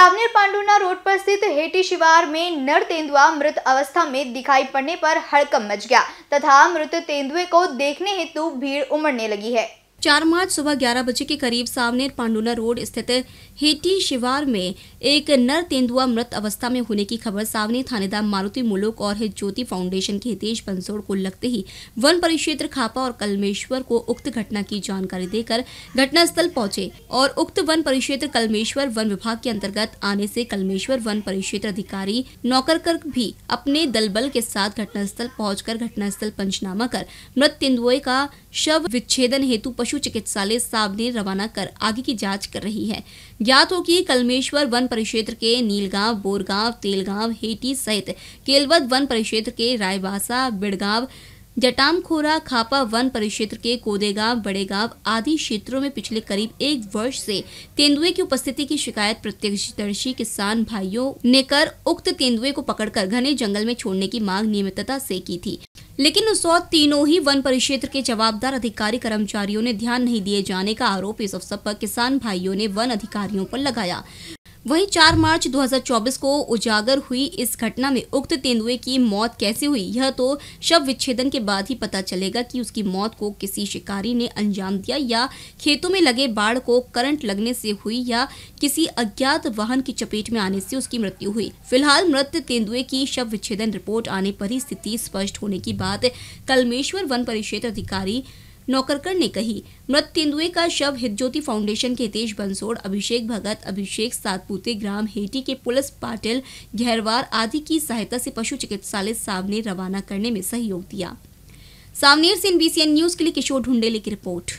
Saoner पांडुना road पर स्थित Hattie शिवार में नर तेंदुआ मृत अवस्था में दिखाई पड़ने पर हड़कम मच गया तथा मृत तेंदुए को देखने हेतु भीड़ उमड़ने लगी है चार मार्च सुबह ग्यारह बजे के करीब सामने पांडुना रोड स्थित हेटी शिवार में एक नर तेंदुआ मृत अवस्था में होने की खबर सामने थानेदार मारुति मुलुक और ज्योति फाउंडेशन के हितेश बंसोड़ को लगते ही वन परिक्षेत्र खापा और कलमेश्वर को उक्त घटना की जानकारी देकर घटनास्थल पहुंचे और उक्त वन परिक्षेत्र कलमेश्वर वन विभाग के अंतर्गत आने से कलमेश्वर वन परिक्षेत्र अधिकारी नौकरकर भी अपने दलबल के साथ घटनास्थल घटना घटनास्थल पंचनामा कर मृत तेंदुए का शव विच्छेदन हेतु पशु चिकित्सालय सामने रवाना कर आगे की जांच कर रही है ज्ञात हो कि कलमेश्वर वन परिक्षेत्र के नीलगांव बोरगांव तेलगांव हेटी सहित केलवद वन परिक्षेत्र के रायबासा बिड़गांव जटामखोरा खापा वन परिक्षेत्र के कोदेगांव बड़ेगांव आदि क्षेत्रों में पिछले करीब एक वर्ष से तेंदुए की उपस्थिति की शिकायत प्रत्यक्षदर्शी किसान भाइयों ने कर उक्त तेंदुए को पकड़कर घने जंगल में छोड़ने की मांग नियमितता से की थी लेकिन उस वक्त तीनों ही वन परिक्षेत्र के जवाबदार अधिकारी कर्मचारियों ने ध्यान नहीं दिए जाने का आरोप इस अवसर पर किसान भाइयों ने वन अधिकारियों पर लगाया वहीं 4 मार्च 2024 को उजागर हुई इस घटना में उक्त तेंदुए की मौत कैसे हुई यह तो शव विच्छेदन के बाद ही पता चलेगा कि उसकी मौत को किसी शिकारी ने अंजाम दिया या खेतों में लगे बाढ़ को करंट लगने से हुई या किसी अज्ञात वाहन की चपेट में आने से उसकी मृत्यु हुई फिलहाल मृत तेंदुए की शव विच्छेदन रिपोर्ट आने पर ही स्थिति स्पष्ट होने की बात कलमेश्वर वन परिक्षेत्र अधिकारी नौकरकर ने कही मृत तेंदुए का शव हितज्योति फाउंडेशन के हितेश बंसोड़ अभिषेक भगत अभिषेक सातपुते ग्राम हेटी के पुलिस पाटिल घेरवार आदि की सहायता से पशु चिकित्सालय सामने रवाना करने में सहयोग दिया सामनेर से इन न्यूज के लिए किशोर ढूंढेले की रिपोर्ट